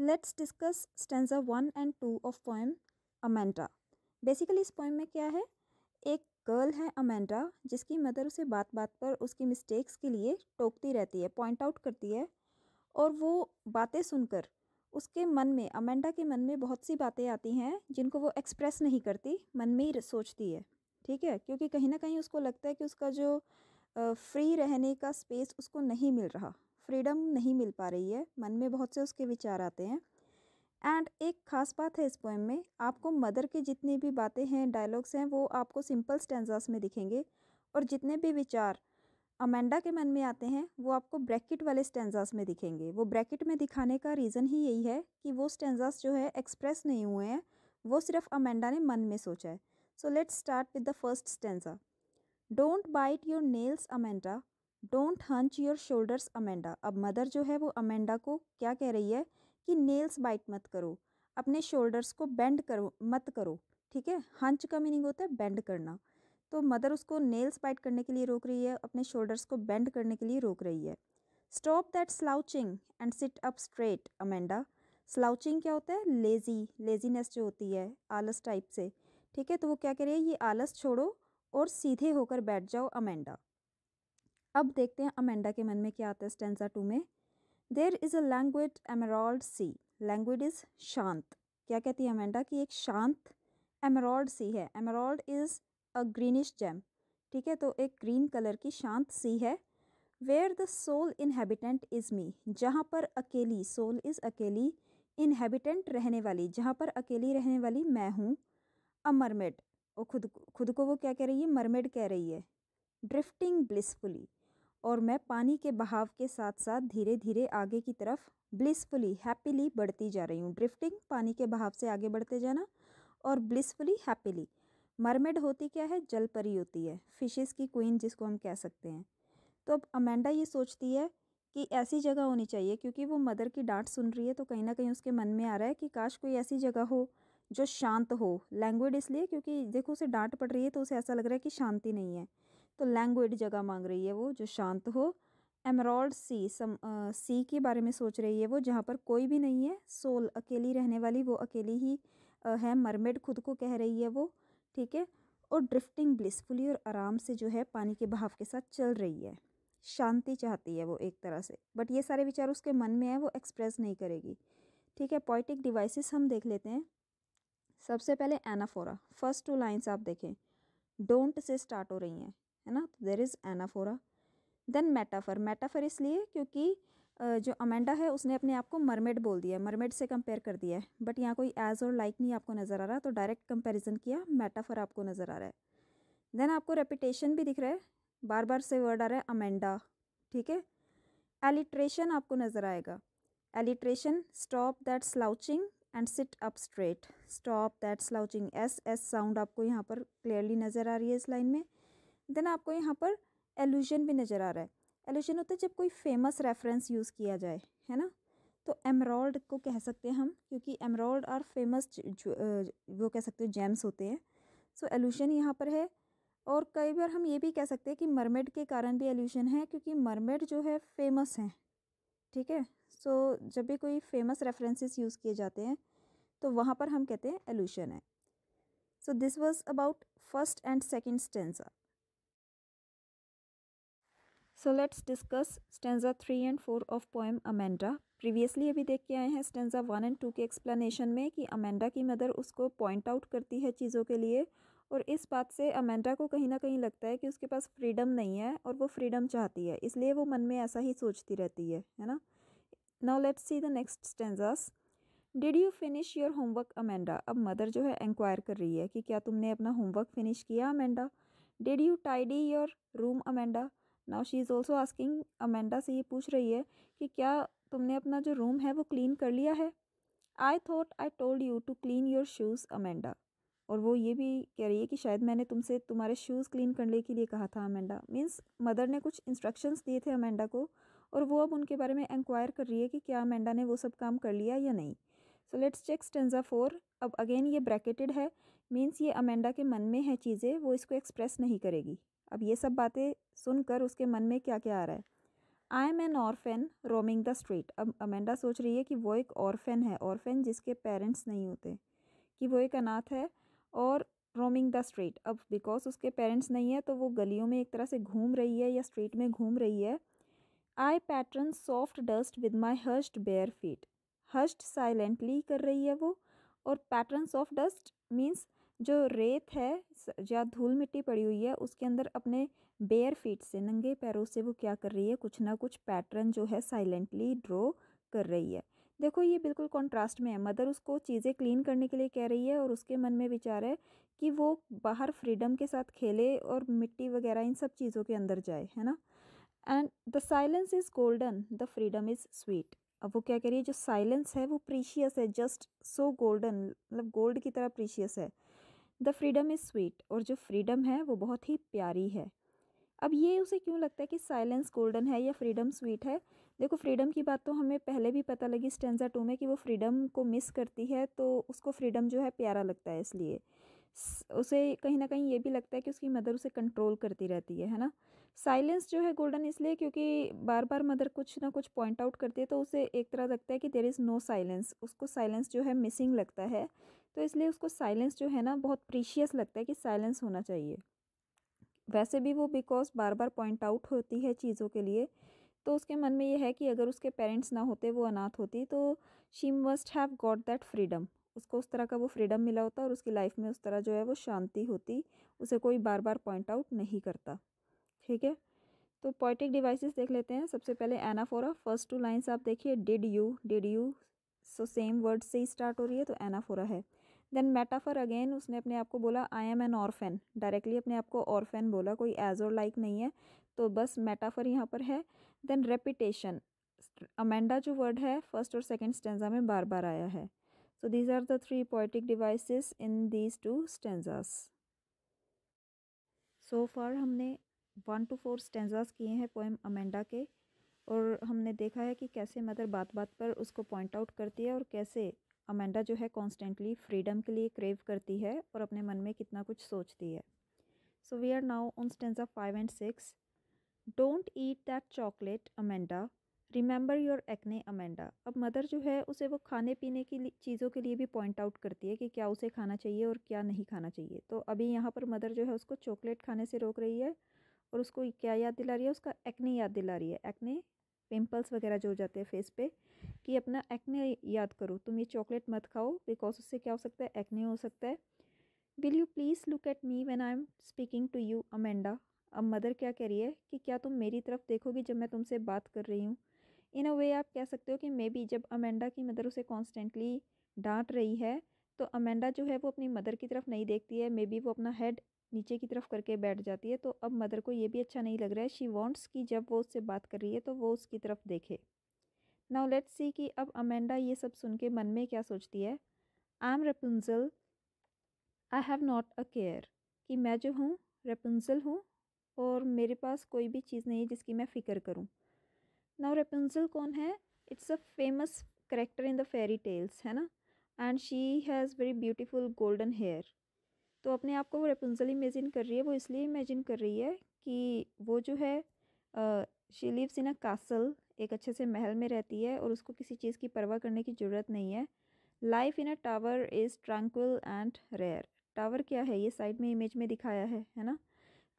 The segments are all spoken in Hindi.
let's discuss stanza one and two of poem Amanda basically इस पोएम में क्या है एक गर्ल है अमेंडा जिसकी मदर उसे बात बात पर उसकी मिस्टेक्स के लिए टोकती रहती है पॉइंट आउट करती है और वो बातें सुनकर उसके मन में अमेंडा के मन में बहुत सी बातें आती हैं जिनको वो एक्सप्रेस नहीं करती मन में ही सोचती है ठीक है क्योंकि कहीं ना कहीं उसको लगता है कि उसका जो फ्री रहने का स्पेस उसको नहीं मिल रहा फ्रीडम नहीं मिल पा रही है मन में बहुत से उसके विचार आते हैं एंड एक ख़ास बात है इस पोएम में आपको मदर के जितनी भी बातें हैं डायलॉग्स हैं वो आपको सिंपल स्टेंजास में दिखेंगे और जितने भी विचार अमेंडा के मन में आते हैं वो आपको ब्रैकेट वाले स्टेंजास में दिखेंगे वो ब्रैकेट में दिखाने का रीज़न ही यही है कि वो स्टेंजास जो है एक्सप्रेस नहीं हुए हैं वो सिर्फ अमेंडा ने मन में सोचा है so let's start with the first stanza don't bite your nails Amanda don't hunch your shoulders Amanda अब मदर जो है वो अमेंडा को क्या कह रही है कि नेल्स बाइट मत करो अपने शोल्डर्स को बेंड करो मत करो ठीक है हंच का मीनिंग होता है बेंड करना तो मदर उसको नेल्स बाइट करने के लिए रोक रही है अपने शोल्डर्स को बेंड करने के लिए रोक रही है stop that slouching and sit up straight Amanda slouching क्या होता है लेज़ी लेज़ीनेस जो होती है आलस टाइप से ठीक है तो वो क्या कह रही है ये आलस छोड़ो और सीधे होकर बैठ जाओ अमेंडा अब देखते हैं अमेंडा के मन में क्या आता है स्टेंजा टू में there is a language emerald sea language is शांत क्या कहती है अमेंडा की एक शांत एमरॉल्ड सी है emerald is a greenish gem ठीक है तो एक ग्रीन कलर की शांत सी है where the sole inhabitant is me जहाँ पर अकेली सोल इज़ अकेली इनहेबिटेंट रहने वाली जहाँ पर अकेली रहने वाली मैं हूँ अ मरमेड और खुद खुद को वो क्या कह रही है मरमेड कह रही है ड्रिफ्टिंग ब्लिसफुली और मैं पानी के बहाव के साथ साथ धीरे धीरे आगे की तरफ ब्लिसफुली हैप्पीली बढ़ती जा रही हूँ ड्रिफ्टिंग पानी के बहाव से आगे बढ़ते जाना और ब्लिसफुली हैप्पीली मरमेड होती क्या है जल परी होती है फिशेस की क्वीन जिसको हम कह सकते हैं तो अब अमेंडा ये सोचती है कि ऐसी जगह होनी चाहिए क्योंकि वो मदर की डांट सुन रही है तो कहीं ना कहीं उसके मन में आ रहा है कि काश कोई ऐसी जगह हो जो शांत हो लैंग्वेज इसलिए क्योंकि देखो उसे डांट पड़ रही है तो उसे ऐसा लग रहा है कि शांति नहीं है तो लैंग्वेड जगह मांग रही है वो जो शांत हो एमरॉल्ड सी सम आ, सी के बारे में सोच रही है वो जहाँ पर कोई भी नहीं है सोल अकेली रहने वाली वो अकेली ही आ, है मरमेड खुद को कह रही है वो ठीक है और ड्रिफ्टिंग ब्लिसफुली और आराम से जो है पानी के बहाव के साथ चल रही है शांति चाहती है वो एक तरह से बट ये सारे विचार उसके मन में है वो एक्सप्रेस नहीं करेगी ठीक है पॉइटिक डिवाइसेस हम देख लेते हैं सबसे पहले एनाफोरा फर्स्ट टू लाइन्स आप देखें डोंट से स्टार्ट हो रही हैं है ना तो there is anaphora then metaphor metaphor इसलिए क्योंकि जो अमेंडा है उसने अपने आप को मरमेड बोल दिया है मरमेड से कंपेयर कर दिया है बट यहाँ कोई एज और लाइक नहीं आपको नज़र आ रहा तो डायरेक्ट कंपेरिजन किया मेटाफर आपको नज़र आ रहा है देन आपको रेपिटेशन भी दिख रहा है बार बार से वर्ड आ रहा है अमेंडा ठीक है एलिट्रेशन आपको नज़र आएगा alliteration stop that slouching and sit up straight stop that slouching S S sound आपको यहाँ पर क्लियरली नज़र आ रही है इस लाइन में देन आपको यहाँ पर एल्यूजन भी नज़र आ रहा है एल्यूजन होता है जब कोई फेमस रेफरेंस यूज़ किया जाए है ना तो एमरोल्ड को कह सकते हैं हम क्योंकि एमरोल्ड आर फेमस वो कह सकते हो जेम्स होते हैं सो एल्यूशन यहाँ पर है और कई बार हम ये भी कह सकते हैं कि मरमेड के कारण भी एल्यूशन है क्योंकि मरमेड जो है फेमस हैं ठीक है सो so, जब भी कोई फेमस रेफरेंसेस यूज़ किए जाते हैं तो वहाँ पर हम कहते हैं एल्यूशन है so this was about first and second stanza so let's discuss stanza three and four of poem Amanda previously अभी देख के आए हैं स्टेंजा वन एंड टू के एक्सप्लेनेशन में कि अमेंडा की मदर उसको पॉइंट आउट करती है चीज़ों के लिए और इस बात से अमेंडा को कहीं ना कहीं लगता है कि उसके पास फ्रीडम नहीं है और वो फ्रीडम चाहती है इसलिए वो मन में ऐसा ही सोचती रहती है है ना now let's see the next stanzas did you finish your homework Amanda अब मदर जो है इंक्वायर कर रही है कि क्या तुमने अपना होमवर्क फिनिश किया Amanda did you tidy your room Amanda now she is also asking Amanda से ये पूछ रही है कि क्या तुमने अपना जो रूम है वो क्लीन कर लिया है I thought I told you to clean your shoes Amanda और वो ये भी कह रही है कि शायद मैंने तुमसे तुम्हारे शूज़ क्लीन करने के लिए कहा था अमेंडा मीन्स मदर ने कुछ इंस्ट्रक्शंस दिए थे अमेंडा को और वो अब उनके बारे में इंक्वायर कर रही है कि क्या अमेंडा ने वो सब काम कर लिया या नहीं so let's check stanza four अब अगेन ये ब्रैकेटेड है मीन्स ये अमेंडा के मन में है चीज़ें वो इसको एक्सप्रेस नहीं करेगी अब ये सब बातें सुनकर उसके मन में क्या क्या आ रहा है I am an orphan roaming the street अब अमेंडा सोच रही है कि वो एक ऑर्फेन है ऑर्फेन जिसके पेरेंट्स नहीं होते कि वो एक अनाथ है और रोमिंग द स्ट्रीट अब बिकॉज उसके पेरेंट्स नहीं है तो वो गलियों में एक तरह से घूम रही है या स्ट्रीट में घूम रही है I pattern soft dust with my hushed bare feet hushed silently कर रही है वो और पैटर्न ऑफ डस्ट मीन्स जो रेत है या धूल मिट्टी पड़ी हुई है उसके अंदर अपने बेयर फीट से नंगे पैरों से वो क्या कर रही है कुछ ना कुछ पैटर्न जो है साइलेंटली ड्रॉ कर रही है देखो ये बिल्कुल कॉन्ट्रास्ट में है मदर उसको चीज़ें क्लीन करने के लिए कह रही है और उसके मन में विचार है कि वो बाहर फ्रीडम के साथ खेले और मिट्टी वगैरह इन सब चीज़ों के अंदर जाए है ना and the silence is golden the freedom is sweet अब वो क्या कह रही है जो साइलेंस है वो प्रीशियस है जस्ट सो गोल्डन मतलब गोल्ड की तरह प्रीशियस है द फ्रीडम इज़ स्वीट और जो फ्रीडम है वो बहुत ही प्यारी है अब ये उसे क्यों लगता है कि साइलेंस गोल्डन है या फ्रीडम स्वीट है देखो फ्रीडम की बात तो हमें पहले भी पता लगी स्टेंजा टू में कि वो फ्रीडम को मिस करती है तो उसको फ्रीडम जो है प्यारा लगता है इसलिए उसे कहीं ना कहीं ये भी लगता है कि उसकी मदर उसे कंट्रोल करती रहती है है ना साइलेंस जो है गोल्डन इसलिए क्योंकि बार बार मदर कुछ ना कुछ पॉइंट आउट करती है तो उसे एक तरह लगता है कि देर इज़ नो साइलेंस उसको साइलेंस जो है मिसिंग लगता है तो इसलिए उसको साइलेंस जो है ना बहुत प्रीशियस लगता है कि साइलेंस होना चाहिए वैसे भी वो बिकॉज बार बार पॉइंट आउट होती है चीज़ों के लिए तो उसके मन में यह है कि अगर उसके पेरेंट्स ना होते वो अनाथ होती तो she must have got that freedom उसको उस तरह का वो फ्रीडम मिला होता और उसकी लाइफ में उस तरह जो है वो शांति होती उसे कोई बार बार पॉइंट आउट नहीं करता ठीक है तो पोइटिक डिवाइसेस देख लेते हैं सबसे पहले एनाफोरा फर्स्ट टू लाइन्स आप देखिए did you did you so same word से ही स्टार्ट हो रही है तो एनाफोरा है देन मेटाफर अगेन उसने अपने आप को बोला I am an orphan directly अपने आप को ऑर्फेन बोला कोई एज और लाइक नहीं है तो बस मेटाफर यहाँ पर है देन रेपिटेशन अमेंडा जो वर्ड है फर्स्ट और सेकेंड स्टेंजा में बार बार आया है so these are the three poetic devices in these two stanzas so far हमने वन टू फोर स्टेंजास किए हैं पोएम अमेंडा के और हमने देखा है कि कैसे मदर बात बात पर उसको पॉइंट आउट करती है और कैसे अमेंडा जो है कॉन्स्टेंटली फ्रीडम के लिए क्रेव करती है और अपने मन में कितना कुछ सोचती है so we are now on stanza five and six don't eat that chocolate Amanda remember your acne Amanda अब मदर जो है उसे वो खाने पीने की चीज़ों के लिए भी पॉइंट आउट करती है कि क्या उसे खाना चाहिए और क्या नहीं खाना चाहिए तो अभी यहाँ पर मदर जो है उसको चॉकलेट खाने से रोक रही है और उसको क्या याद दिला रही है उसका एक्ने याद दिला रही है एक्ने पिंपल्स वगैरह जो हो जाते हैं फेस पे कि अपना एक्ने याद करो तुम ये चॉकलेट मत खाओ बिकॉज उससे क्या हो सकता है एक्ने हो सकता है will you please look at me when I am speaking to you Amanda अब मदर क्या कह रही है कि क्या तुम मेरी तरफ देखोगी जब मैं तुमसे बात कर रही हूँ इन अ वे आप कह सकते हो कि मे बी जब अमेंडा की मदर उसे कॉन्स्टेंटली डांट रही है तो अमेंडा जो है वो अपनी मदर की तरफ नहीं देखती है मे बी वो अपना हेड नीचे की तरफ करके बैठ जाती है तो अब मदर को ये भी अच्छा नहीं लग रहा है शी वॉन्ट्स कि जब वो उससे बात कर रही है तो वो उसकी तरफ देखे नाउ लेट्स सी कि अब अमेंडा ये सब सुन के मन में क्या सोचती है I am Rapunzel I have not a care कि मैं जो हूँ रेपुंजल हूँ और मेरे पास कोई भी चीज़ नहीं है जिसकी मैं फ़िक्र करूँ नाउ रेपुंजल कौन है it's a famous character in the fairy tales है ना and she has very beautiful golden hair तो अपने आप को वो रेपुंजल इमेजिन कर रही है वो इसलिए इमेजिन कर रही है कि वो जो है she lives in a castle एक अच्छे से महल में रहती है और उसको किसी चीज़ की परवाह करने की ज़रूरत नहीं है life in a tower is tranquil and rare tower क्या है ये साइड में इमेज में दिखाया है है ना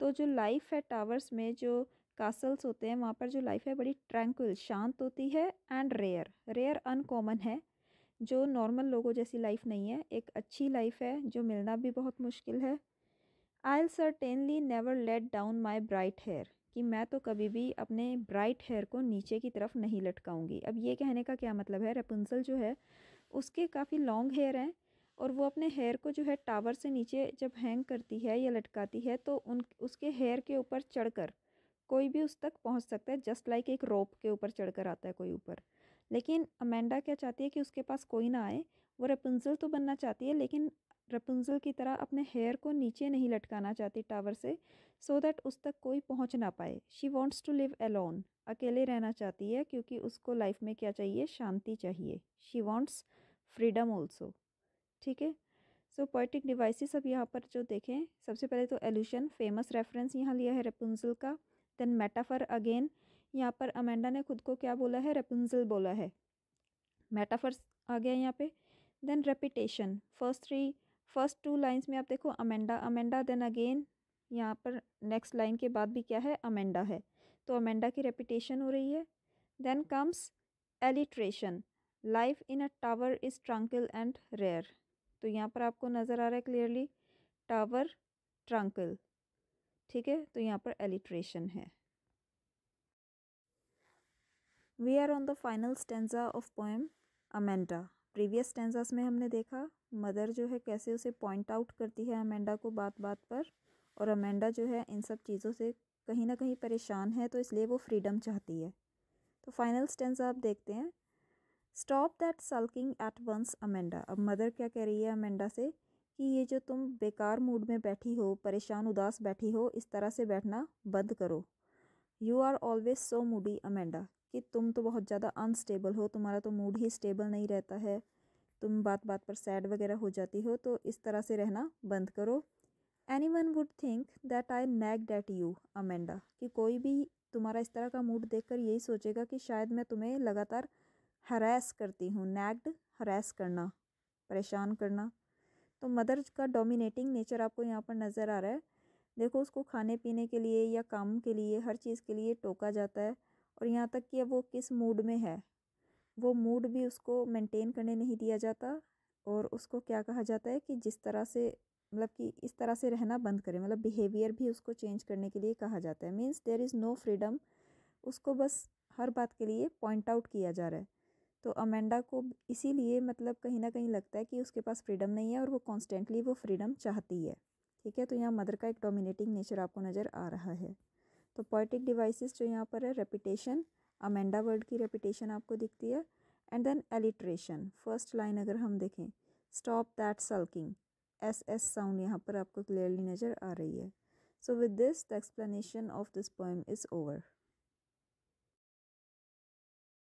तो जो लाइफ है टावर्स में जो कासल्स होते हैं वहाँ पर जो लाइफ है बड़ी ट्रैंक्विल शांत होती है एंड रेयर रेयर अनकॉमन है जो नॉर्मल लोगों जैसी लाइफ नहीं है एक अच्छी लाइफ है जो मिलना भी बहुत मुश्किल है I'll certainly never let down my bright hair कि मैं तो कभी भी अपने ब्राइट हेयर को नीचे की तरफ नहीं लटकाऊंगी अब ये कहने का क्या मतलब है रेपुंसल जो है उसके काफ़ी लॉन्ग हेयर हैं और वो अपने हेयर को जो है टावर से नीचे जब हैंग करती है या लटकाती है तो उन उसके हेयर के ऊपर चढ़कर कोई भी उस तक पहुंच सकता है जस्ट लाइक एक रोप के ऊपर चढ़कर आता है कोई ऊपर लेकिन अमेंडा क्या चाहती है कि उसके पास कोई ना आए वो रपुंजल तो बनना चाहती है लेकिन रपुंजल की तरह अपने हेयर को नीचे नहीं लटकाना चाहती टावर से सो so दैट उस तक कोई पहुंच ना पाए she wants to live alone अकेले रहना चाहती है क्योंकि उसको लाइफ में क्या चाहिए शांति चाहिए शी वॉन्ट्स फ्रीडम ऑल्सो ठीक है सो पोइटिक डिवाइसेस अब यहाँ पर जो देखें सबसे पहले तो एल्यूशन फेमस रेफरेंस यहाँ लिया है रपुंजल का देन मेटाफर अगेन यहाँ पर अमेंडा ने खुद को क्या बोला है रेपन्जल बोला है मेटाफर्स आ गया यहाँ पे then repetition first three first two lines में आप देखो अमेंडा अमेंडा देन अगेन यहाँ पर नेक्स्ट लाइन के बाद भी क्या है अमेंडा है तो अमेंडा की रेपिटेशन हो रही है then comes alliteration life in a tower is tranquil and rare तो यहाँ पर आपको नज़र आ रहा है क्लियरली टावर ट्रंकल ठीक है तो यहाँ पर एलिट्रेशन है we are on the final stanza of poem Amanda previous stanzas में हमने देखा मदर जो है कैसे उसे पॉइंट आउट करती है अमेंडा को बात बात पर और अमेंडा जो है इन सब चीज़ों से कहीं ना कहीं परेशान है तो इसलिए वो फ्रीडम चाहती है तो फाइनल स्टेंजा आप देखते हैं stop that sulking at once Amanda अब मदर क्या कह रही है अमेंडा से कि ये जो तुम बेकार मूड में बैठी हो परेशान उदास बैठी हो इस तरह से बैठना बंद करो you are always so moody Amanda कि तुम तो बहुत ज़्यादा अनस्टेबल हो तुम्हारा तो मूड ही स्टेबल नहीं रहता है तुम बात बात पर सैड वगैरह हो जाती हो तो इस तरह से रहना बंद करो anyone would think that I nag at you Amanda कि कोई भी तुम्हारा इस तरह का मूड देखकर यही सोचेगा कि शायद मैं तुम्हें लगातार हरास करती हूँ नैग्ड हरास करना परेशान करना तो मदर का डोमिनेटिंग नेचर आपको यहाँ पर नज़र आ रहा है देखो उसको खाने पीने के लिए या काम के लिए हर चीज़ के लिए टोका जाता है और यहाँ तक कि अब वो किस मूड में है वो मूड भी उसको मेंटेन करने नहीं दिया जाता और उसको क्या कहा जाता है कि जिस तरह से मतलब कि इस तरह से रहना बंद करें मतलब बिहेवियर भी उसको चेंज करने के लिए कहा जाता है means there is no freedom उसको बस हर बात के लिए पॉइंट आउट किया जा रहा है तो अमेंडा को इसीलिए मतलब कहीं ना कहीं लगता है कि उसके पास फ्रीडम नहीं है और वो कॉन्स्टेंटली वो फ्रीडम चाहती है ठीक है तो यहाँ मदर का एक डोमिनेटिंग नेचर आपको नज़र आ रहा है तो पोइटिक डिवाइसेस जो यहाँ पर है रेपिटेशन अमेंडा वर्ड की रेपिटेशन आपको दिखती है and then alliteration first line अगर हम देखें stop that sulking S S sound यहाँ पर आपको क्लियरली नज़र आ रही है so with this the explanation of this poem is over